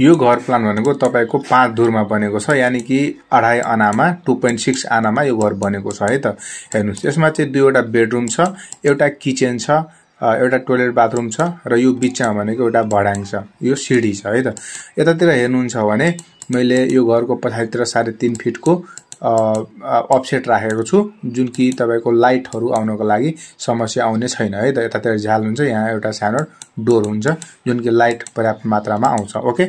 यो घर प्लान भनेको तपाईँको पाँच धुरमा बनेको छ यानि कि अढाई आनामा टु पोइन्ट सिक्स आनामा यो घर बनेको छ है त हेर्नुहोस् यसमा चाहिँ दुईवटा बेडरुम छ एउटा किचन छ एउटा टोइलेट बाथरुम छ र यो बिचमा भनेको एउटा भडाङ छ यो सिडी छ है त यतातिर हेर्नुहुन्छ भने मैले यो घरको पछाडितिर साढे तिन फिटको अफसेट राखेको छु जुन कि तपाईँको लाइटहरू आउनको लागि समस्या आउने छैन है त यतातिर झ्याल हुन्छ यहाँ एउटा सानो डोर हुन्छ जुन कि लाइट पर्याप्त मात्रामा आउँछ ओके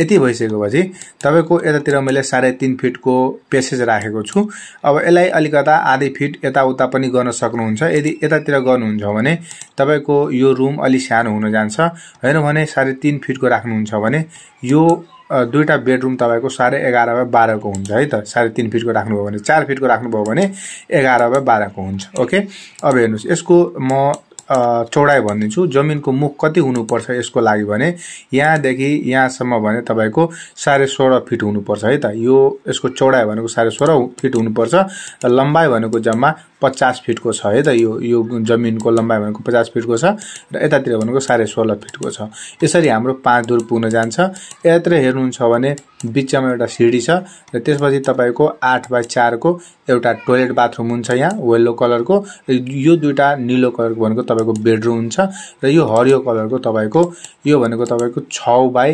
यति भइसकेपछि तपाईँको यतातिर मैले साढे तिन फिटको पेसेज राखेको छु अब यसलाई अलिकता आधी फिट यताउता पनि गर्न सक्नुहुन्छ यदि यतातिर गर्नुहुन्छ भने तपाईँको यो रुम अलिक सानो हुन जान्छ होइन भने साढे तिन फिटको राख्नुहुन्छ भने यो दुईवटा बेडरुम तपाईँको साढे एघार बाई बाह्रको हुन्छ है त साढे तिन फिटको राख्नुभयो भने चार फिटको राख्नुभयो भने एघार बाई बाह्रको हुन्छ ओके अब हेर्नुहोस् यसको म चौडाइ भनिदिन्छु जमिनको मुख कति हुनुपर्छ यसको लागि भने यहाँदेखि यहाँसम्म भने तपाईँको साढे सोह्र फिट हुनुपर्छ है त यो यसको चौडाइ भनेको साढे सोह्र फिट हुनुपर्छ र लम्बाइ भनेको जम्मा पचास फिटको छ है त यो यो जमिनको लम्बाइ भनेको पचास फिटको छ र यतातिर भनेको साढे सोह्र फिटको छ यसरी हाम्रो पाँच दुर पुग्न जान्छ यतातिर हेर्नुहुन्छ भने बिचमा एउटा सिडी छ र त्यसपछि तपाईँको आठ बाई चारको एउटा टोइलेट बाथरुम हुन्छ यहाँ वेल्लो कलरको र यो दुइटा निलो कलरको भनेको तपाईँको बेडरुम हुन्छ र यो हरियो कलरको तपाईँको यो भनेको तपाईँको छ बाई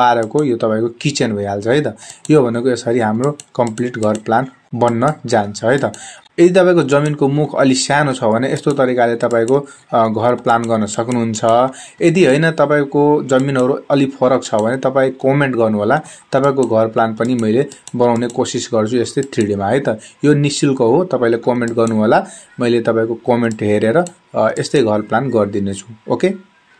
बाह्रको यो तपाईँको किचन भइहाल्छ है त यो भनेको यसरी हाम्रो कम्प्लिट घर प्लान बन्न जान्छ है त यदि तपाईँको जमिनको मुख अलि सानो छ भने यस्तो तरिकाले तपाईँको घर प्लान गर्न सक्नुहुन्छ यदि होइन तपाईँको जमिनहरू अलि फरक छ भने तपाईँ कमेन्ट गर्नुहोला तपाईँको घर प्लान पनि मैले बनाउने कोसिस गर्छु यस्तै थ्री डीमा है त यो निशुल्क हो तपाईँले कमेन्ट गर्नुहोला मैले तपाईँको कमेन्ट हेरेर यस्तै घर प्लान गरिदिनेछु ओके